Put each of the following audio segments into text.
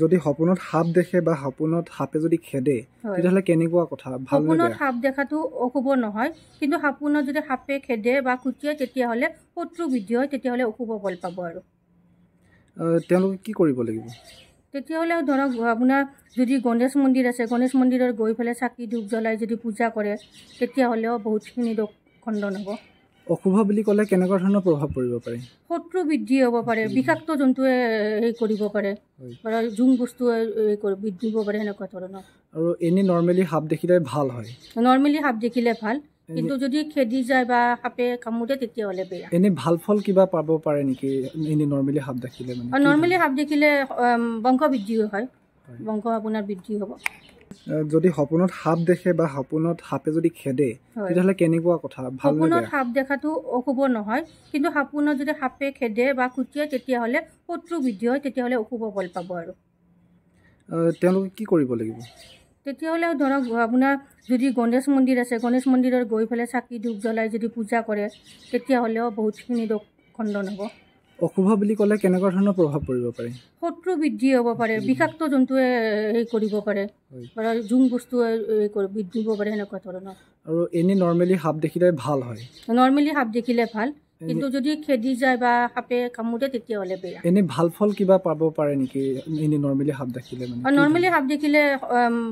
যদি সপোনত সাপ দেখে বা সপোনত সাপে যদি খেদে তেতিয়াহ'লে কেনেকুৱা কথা সপোনত সাপ দেখাটো অশুভ নহয় কিন্তু সপোনত যদি সাপে খেদে বা খুটিয়ে তেতিয়াহ'লে শত্ৰু বৃদ্ধি হয় তেতিয়াহ'লে অশুভ বল পাব আৰু তেওঁলোকে কি কৰিব লাগিব তেতিয়াহ'লে ধৰক আপোনাৰ যদি গণেশ মন্দিৰ আছে গণেশ মন্দিৰত গৈ পেলাই চাকি ধূপ জ্বলাই যদি পূজা কৰে তেতিয়াহ'লেও বহুতখিনি দোষ খণ্ডন হ'ব অশুভ বুলি ক'লে কেনেকুৱা ধৰণৰ প্ৰভাৱ পৰিব পাৰে শত্ৰু বৃদ্ধি হ'ব পাৰে বিষাক্ত জন্তুৱে হেৰি কৰিব পাৰে জুম বস্তুৱে বৃদ্ধি হ'ব পাৰে সেনেকুৱা ধৰণৰ আৰু এনেই নৰ্মেলি সাপ দেখিলে ভাল হয় নৰ্মেলি সাপ দেখিলে ভাল কিন্তু যদি খেদি যায় বা সাপে কামুৰে তেতিয়াহ'লে বেয়া এনেই ভাল ফল কিবা পাব পাৰে নেকি এনেই নৰ্মেলি সাপ দেখিলে নৰ্মেলি সাপ দেখিলে বংশ বৃদ্ধি হয় বংশ আপোনাৰ বৃদ্ধি হ'ব যদি সপোনত সাপ দেখে বা সপোনত সাপে যদি খেদে তেতিয়াহ'লে কেনেকুৱা কথা সপোনত সাপ দেখাটো অশুভ নহয় কিন্তু সপোনত যদি সাপে খেদে বা খুটিয়ে তেতিয়াহ'লে শত্ৰু বৃদ্ধি হয় তেতিয়াহ'লে অশুভ বল পাব আৰু তেওঁলোকে কি কৰিব লাগিব তেতিয়াহ'লে ধৰক আপোনাৰ যদি গণেশ মন্দিৰ আছে গণেশ মন্দিৰত গৈ পেলাই চাকি ধূপ জ্বলাই যদি পূজা কৰে তেতিয়াহ'লেও বহুতখিনি দোষ খণ্ডন হ'ব অশুভ বুলি ক'লে কেনেকুৱা ধৰণৰ প্ৰভাৱ পৰিব পাৰে শত্ৰু বৃদ্ধি হ'ব পাৰে বিষাক্ত জন্তুৱে হেৰি কৰিব পাৰে জুম বস্তুৱে বৃদ্ধি হ'ব পাৰে সেনেকুৱা ধৰণৰ আৰু এনেই নৰ্মেলি সাপ দেখিলে ভাল হয় নৰ্মেলি সাপ দেখিলে ভাল কিন্তু যদি খেদি যায় বা সাপে কামুৰে তেতিয়াহ'লে বেয়া এনেই ভাল ফল কিবা পাব পাৰে নেকি এনেই নৰ্মেলি সাপ দেখিলে নৰ্মেলি সাপ দেখিলে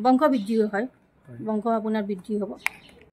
বংশ বৃদ্ধি হয় বংশ আপোনাৰ বৃদ্ধি হ'ব